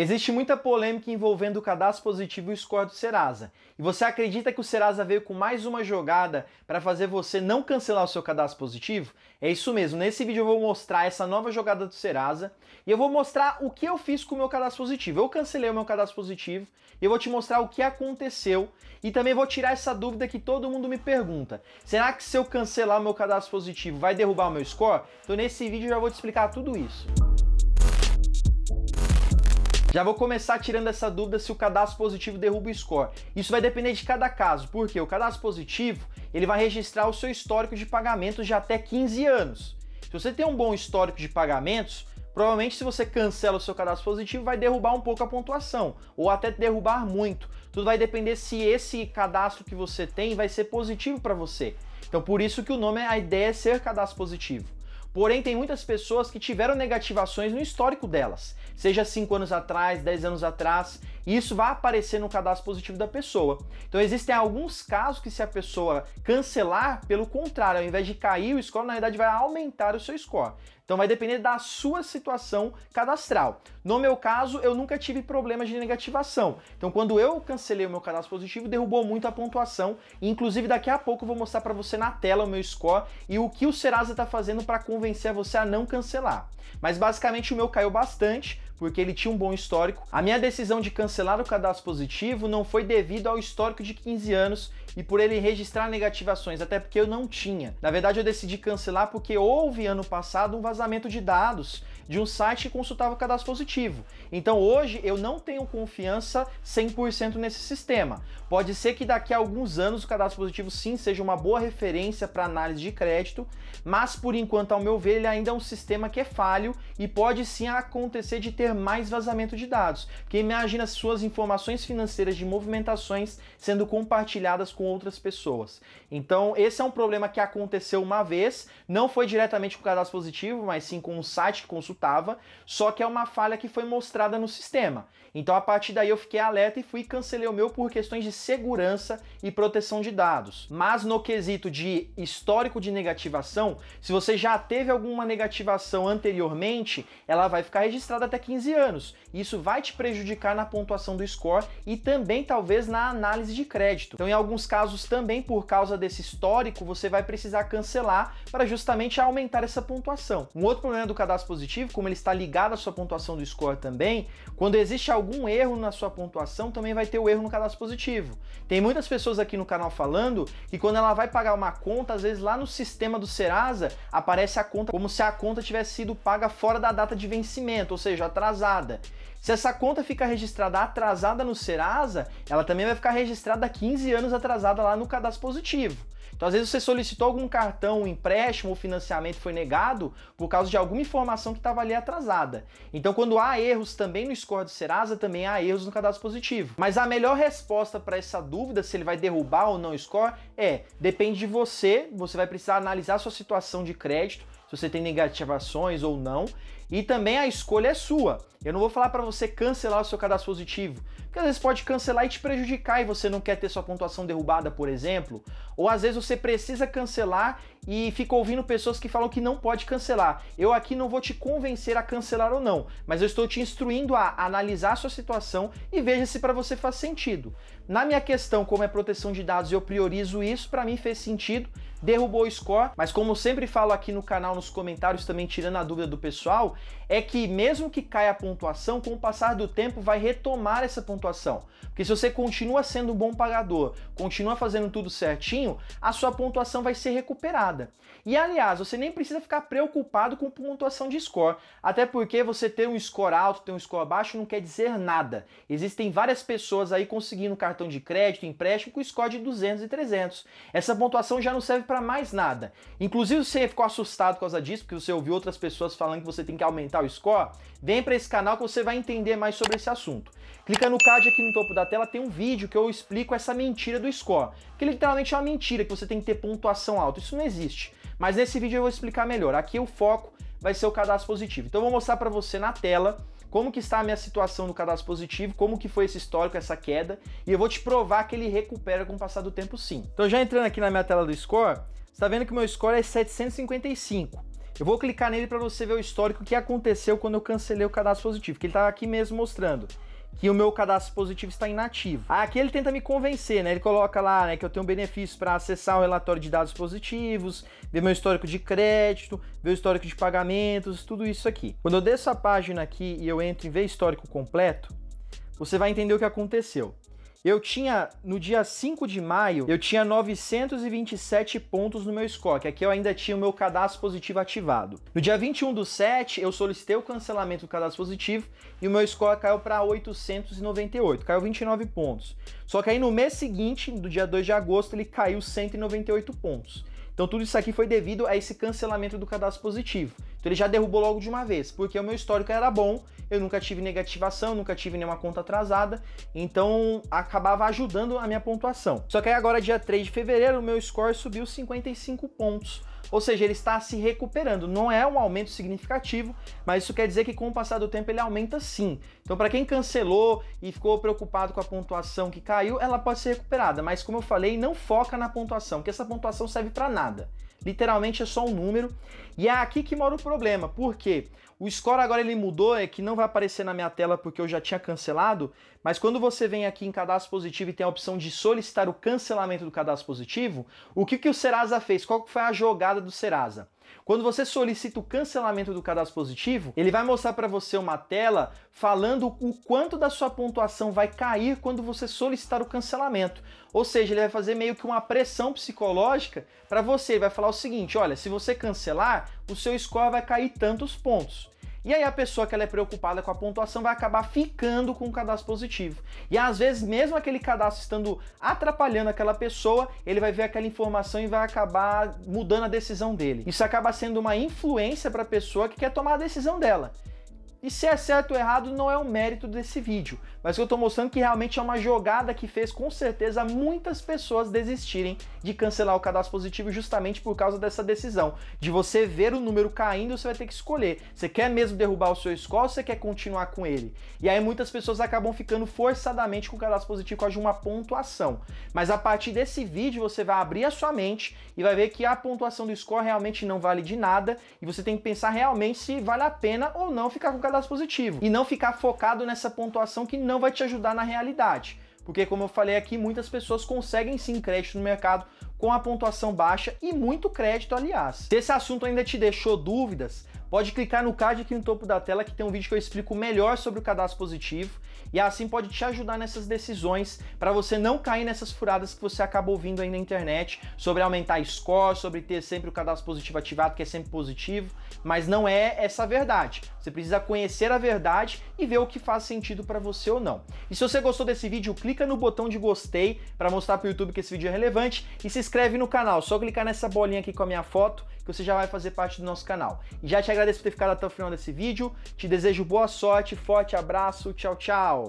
Existe muita polêmica envolvendo o cadastro positivo e o score do Serasa. E você acredita que o Serasa veio com mais uma jogada para fazer você não cancelar o seu cadastro positivo? É isso mesmo, nesse vídeo eu vou mostrar essa nova jogada do Serasa e eu vou mostrar o que eu fiz com o meu cadastro positivo. Eu cancelei o meu cadastro positivo e eu vou te mostrar o que aconteceu e também vou tirar essa dúvida que todo mundo me pergunta. Será que se eu cancelar o meu cadastro positivo vai derrubar o meu score? Então nesse vídeo eu já vou te explicar tudo isso. Já vou começar tirando essa dúvida se o cadastro positivo derruba o score. Isso vai depender de cada caso, porque o cadastro positivo ele vai registrar o seu histórico de pagamentos de até 15 anos. Se você tem um bom histórico de pagamentos, Provavelmente, se você cancela o seu cadastro positivo, vai derrubar um pouco a pontuação, ou até derrubar muito. Tudo vai depender se esse cadastro que você tem vai ser positivo para você. Então, por isso que o nome, é, a ideia é ser cadastro positivo. Porém, tem muitas pessoas que tiveram negativações no histórico delas, seja 5 anos atrás, 10 anos atrás, e isso vai aparecer no cadastro positivo da pessoa. Então existem alguns casos que se a pessoa cancelar, pelo contrário, ao invés de cair o score, na verdade vai aumentar o seu score. Então vai depender da sua situação cadastral. No meu caso, eu nunca tive problemas de negativação. Então quando eu cancelei o meu cadastro positivo, derrubou muito a pontuação. inclusive daqui a pouco eu vou mostrar para você na tela o meu score e o que o Serasa está fazendo para convencer você a não cancelar. Mas basicamente o meu caiu bastante porque ele tinha um bom histórico. A minha decisão de cancelar o cadastro positivo não foi devido ao histórico de 15 anos e por ele registrar negativações, até porque eu não tinha. Na verdade, eu decidi cancelar porque houve ano passado um vazamento de dados de um site que consultava o cadastro positivo. Então hoje eu não tenho confiança 100% nesse sistema. Pode ser que daqui a alguns anos o cadastro positivo sim seja uma boa referência para análise de crédito, mas por enquanto, ao meu ver, ele ainda é um sistema que é falho e pode sim acontecer de ter mais vazamento de dados. Quem imagina suas informações financeiras de movimentações sendo compartilhadas com outras pessoas. Então, esse é um problema que aconteceu uma vez, não foi diretamente com o cadastro positivo, mas sim com um site que consulta estava, só que é uma falha que foi mostrada no sistema. Então a partir daí eu fiquei alerta e fui e cancelei o meu por questões de segurança e proteção de dados. Mas no quesito de histórico de negativação, se você já teve alguma negativação anteriormente, ela vai ficar registrada até 15 anos. Isso vai te prejudicar na pontuação do score e também talvez na análise de crédito. Então em alguns casos também por causa desse histórico, você vai precisar cancelar para justamente aumentar essa pontuação. Um outro problema do cadastro positivo, como ele está ligado à sua pontuação do score também, quando existe algum algum erro na sua pontuação, também vai ter o erro no cadastro positivo. Tem muitas pessoas aqui no canal falando que quando ela vai pagar uma conta, às vezes lá no sistema do Serasa aparece a conta como se a conta tivesse sido paga fora da data de vencimento, ou seja, atrasada. Se essa conta fica registrada atrasada no Serasa, ela também vai ficar registrada 15 anos atrasada lá no cadastro positivo. Então, às vezes você solicitou algum cartão, um empréstimo ou financiamento foi negado por causa de alguma informação que estava ali atrasada. Então, quando há erros também no score do Serasa, também há erros no cadastro positivo. Mas a melhor resposta para essa dúvida, se ele vai derrubar ou não o score, é depende de você, você vai precisar analisar a sua situação de crédito, se você tem negativações ou não. E também a escolha é sua. Eu não vou falar para você cancelar o seu cadastro positivo, porque às vezes pode cancelar e te prejudicar e você não quer ter sua pontuação derrubada, por exemplo. Ou às vezes você precisa cancelar e fica ouvindo pessoas que falam que não pode cancelar. Eu aqui não vou te convencer a cancelar ou não, mas eu estou te instruindo a analisar a sua situação e veja se para você faz sentido. Na minha questão, como é proteção de dados, eu priorizo isso, para mim fez sentido derrubou o score, mas como sempre falo aqui no canal, nos comentários também tirando a dúvida do pessoal, é que mesmo que caia a pontuação, com o passar do tempo vai retomar essa pontuação. Porque se você continua sendo um bom pagador, continua fazendo tudo certinho, a sua pontuação vai ser recuperada. E aliás, você nem precisa ficar preocupado com pontuação de score, até porque você ter um score alto, ter um score baixo não quer dizer nada. Existem várias pessoas aí conseguindo cartão de crédito, empréstimo com score de 200 e 300. Essa pontuação já não serve para mais nada. Inclusive, se você ficou assustado por causa disso, porque você ouviu outras pessoas falando que você tem que aumentar o score, vem para esse canal que você vai entender mais sobre esse assunto. Clica no card aqui no topo da tela, tem um vídeo que eu explico essa mentira do score, que literalmente é uma mentira que você tem que ter pontuação alta. Isso não existe. Mas nesse vídeo eu vou explicar melhor. Aqui o foco vai ser o cadastro positivo. Então eu vou mostrar para você na tela como que está a minha situação no cadastro positivo, como que foi esse histórico, essa queda, e eu vou te provar que ele recupera com o passar do tempo sim. Então já entrando aqui na minha tela do score, você está vendo que o meu score é 755. Eu vou clicar nele para você ver o histórico que aconteceu quando eu cancelei o cadastro positivo, que ele está aqui mesmo mostrando que o meu cadastro positivo está inativo. Ah, aqui ele tenta me convencer, né? Ele coloca lá né, que eu tenho benefício para acessar o relatório de dados positivos, ver meu histórico de crédito, ver o histórico de pagamentos, tudo isso aqui. Quando eu desço a página aqui e eu entro em ver histórico completo, você vai entender o que aconteceu. Eu tinha, no dia 5 de maio, eu tinha 927 pontos no meu score, que aqui eu ainda tinha o meu cadastro positivo ativado. No dia 21 do 7, eu solicitei o cancelamento do cadastro positivo e o meu score caiu para 898, caiu 29 pontos. Só que aí no mês seguinte, do dia 2 de agosto, ele caiu 198 pontos. Então tudo isso aqui foi devido a esse cancelamento do cadastro positivo. Então ele já derrubou logo de uma vez, porque o meu histórico era bom, eu nunca tive negativação, nunca tive nenhuma conta atrasada, então acabava ajudando a minha pontuação. Só que aí agora, dia 3 de fevereiro, o meu score subiu 55 pontos. Ou seja, ele está se recuperando. Não é um aumento significativo, mas isso quer dizer que com o passar do tempo ele aumenta sim. Então, para quem cancelou e ficou preocupado com a pontuação que caiu, ela pode ser recuperada. Mas, como eu falei, não foca na pontuação, que essa pontuação serve para nada literalmente é só um número. E é aqui que mora o problema, porque o score agora ele mudou, é que não vai aparecer na minha tela porque eu já tinha cancelado, mas quando você vem aqui em cadastro positivo e tem a opção de solicitar o cancelamento do cadastro positivo, o que, que o Serasa fez? Qual foi a jogada do Serasa? Quando você solicita o cancelamento do cadastro positivo, ele vai mostrar para você uma tela falando o quanto da sua pontuação vai cair quando você solicitar o cancelamento. Ou seja, ele vai fazer meio que uma pressão psicológica para você. Ele vai falar o seguinte: olha, se você cancelar, o seu score vai cair tantos pontos. E aí a pessoa que ela é preocupada com a pontuação vai acabar ficando com o cadastro positivo. E às vezes, mesmo aquele cadastro estando atrapalhando aquela pessoa, ele vai ver aquela informação e vai acabar mudando a decisão dele. Isso acaba sendo uma influência para a pessoa que quer tomar a decisão dela. E se é certo ou errado não é o mérito desse vídeo, mas eu estou mostrando que realmente é uma jogada que fez com certeza muitas pessoas desistirem de cancelar o cadastro positivo justamente por causa dessa decisão. De você ver o número caindo, você vai ter que escolher. Você quer mesmo derrubar o seu score ou você quer continuar com ele? E aí muitas pessoas acabam ficando forçadamente com o cadastro positivo por de uma pontuação. Mas a partir desse vídeo você vai abrir a sua mente e vai ver que a pontuação do score realmente não vale de nada e você tem que pensar realmente se vale a pena ou não ficar com o cadastro positivo e não ficar focado nessa pontuação que não vai te ajudar na realidade. Porque, como eu falei aqui, muitas pessoas conseguem sim crédito no mercado com a pontuação baixa e muito crédito, aliás. Se esse assunto ainda te deixou dúvidas, pode clicar no card aqui no topo da tela que tem um vídeo que eu explico melhor sobre o cadastro positivo e assim pode te ajudar nessas decisões para você não cair nessas furadas que você acaba ouvindo aí na internet sobre aumentar a score, sobre ter sempre o cadastro positivo ativado, que é sempre positivo, mas não é essa a verdade. Você precisa conhecer a verdade e ver o que faz sentido para você ou não. E se você gostou desse vídeo, clica no botão de gostei para mostrar para o YouTube que esse vídeo é relevante e se inscreve no canal. Só clicar nessa bolinha aqui com a minha foto que você já vai fazer parte do nosso canal. E já te agradeço por ter ficado até o final desse vídeo, te desejo boa sorte, forte abraço, tchau, tchau!